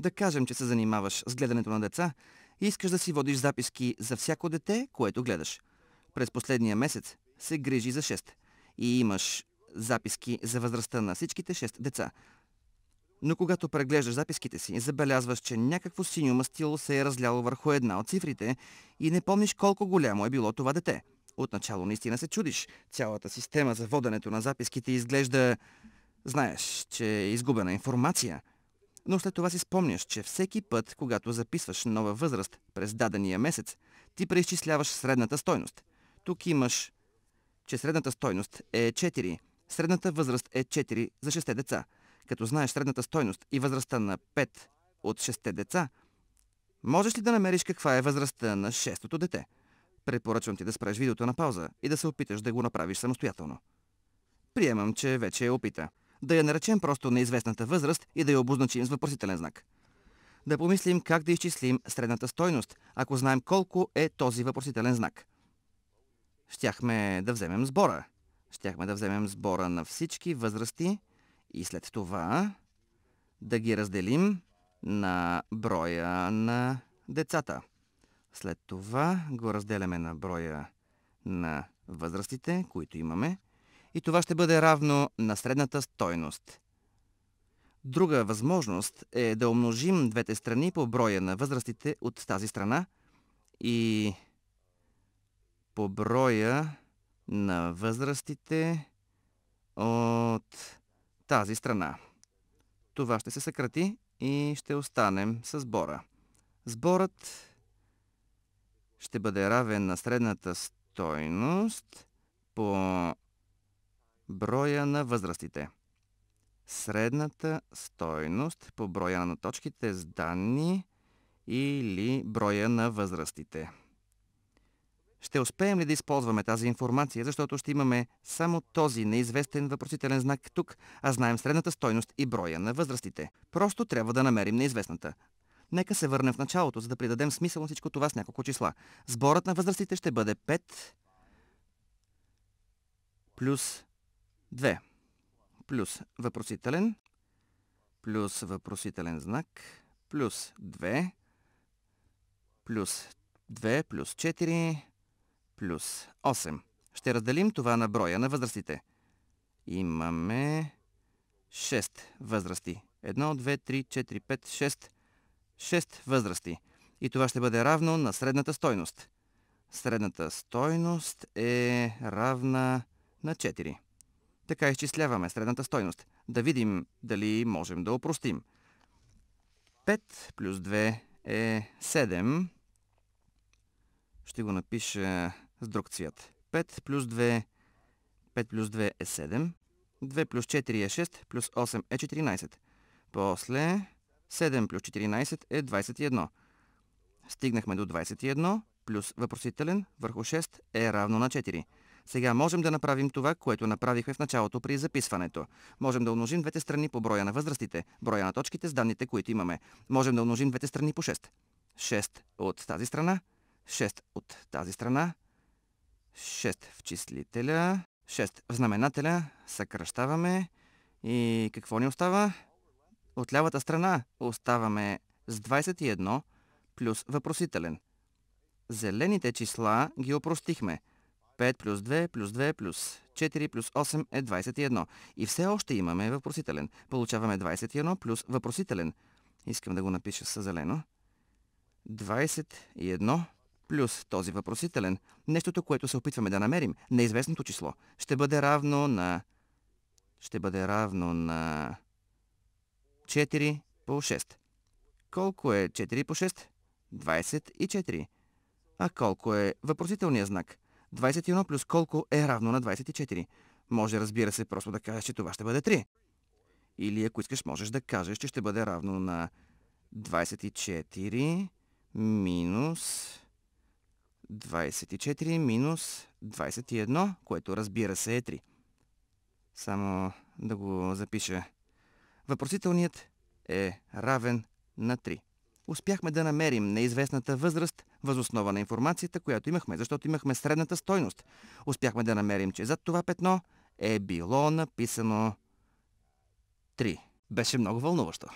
Да кажем, че се занимаваш с гледането на деца и искаш да си водиш записки за всяко дете, което гледаш. През последния месец се грижи за 6 и имаш записки за възрастта на всичките 6 деца. Но когато преглеждаш записките си, забелязваш, че някакво синьо мастило се е разляло върху една от цифрите и не помниш колко голямо е било това дете. Отначало наистина се чудиш. Цялата система за воденето на записките изглежда... Знаеш, че е изгубена информация. Но след това си спомняш, че всеки път, когато записваш нова възраст през дадения месец, ти преизчисляваш средната стойност. Тук имаш, че средната стойност е 4. Средната възраст е 4 за 6 деца. Като знаеш средната стойност и възрастта на 5 от 6 деца, можеш ли да намериш каква е възрастта на 6 тото дете? Препоръчвам ти да спреш видеото на пауза и да се опиташ да го направиш самостоятелно. Приемам, че вече е опита. Да я наречем просто неизвестната възраст и да я обозначим с въпросителен знак. Да помислим как да изчислим средната стойност, ако знаем колко е този въпросителен знак. Щяхме да вземем сбора. Щяхме да вземем сбора на всички възрасти и след това да ги разделим на броя на децата. След това го разделяме на броя на възрастите, които имаме – и това ще бъде равно на средната стойност. Друга възможност е да умножим двете страни по броя на възрастите от тази страна и по броя на възрастите от тази страна. Това ще се съкрати и ще останем с сбора. Сборът ще бъде равен на средната стойност по броя на възрастите. Средната стойност по броя на точките с данни или броя на възрастите. Ще успеем ли да използваме тази информация, защото ще имаме само този неизвестен въпросителен знак тук, а знаем средната стойност и броя на възрастите. Просто трябва да намерим неизвестната. Нека се върнем в началото, за да придадем смисъл на всичко това с няколко числа. Сборът на възрастите ще бъде 5 плюс 2 плюс въпросителен плюс въпросителен знак плюс 2 плюс 2 плюс 4 плюс 8. Ще разделим това на броя на възрастите. Имаме 6 възрасти. Едно, 2, 3, 4, 5, 6. 6 възрасти. И това ще бъде равно на средната стойност. Средната стойност е равна на 4. Така изчисляваме средната стойност. Да видим дали можем да опростим. 5 плюс 2 е 7. Ще го напиша с друг цвят. 5 плюс 2 5 плюс 2 е 7. 2 плюс 4 е 6, плюс 8 е 14. После 7 плюс 14 е 21. Стигнахме до 21, плюс въпросителен върху 6 е равно на 4. Сега можем да направим това, което направихме в началото при записването. Можем да умножим двете страни по броя на възрастите, броя на точките с данните, които имаме. Можем да умножим двете страни по 6. 6 от тази страна, 6 от тази страна, 6 в числителя, 6 в знаменателя, съкръщаваме и какво ни остава? От лявата страна оставаме с 21 плюс въпросителен. Зелените числа ги опростихме – 5 плюс 2 плюс 2 плюс 4 плюс 8 е 21. И все още имаме въпросителен. Получаваме 21 плюс въпросителен. Искам да го напиша със зелено. 21 плюс този въпросителен. Нещото, което се опитваме да намерим, неизвестното число, ще бъде равно на... Ще бъде равно на... 4 по 6. Колко е 4 по 6? 24. А колко е въпросителният знак? 21 плюс колко е равно на 24. Може, разбира се, просто да кажеш, че това ще бъде 3. Или ако искаш, можеш да кажеш, че ще бъде равно на 24 минус 24 минус 21, което разбира се е 3. Само да го запиша. Въпросителният е равен на 3 успяхме да намерим неизвестната възраст възоснова на информацията, която имахме, защото имахме средната стойност. Успяхме да намерим, че зад това петно е било написано 3. Беше много вълнуващо.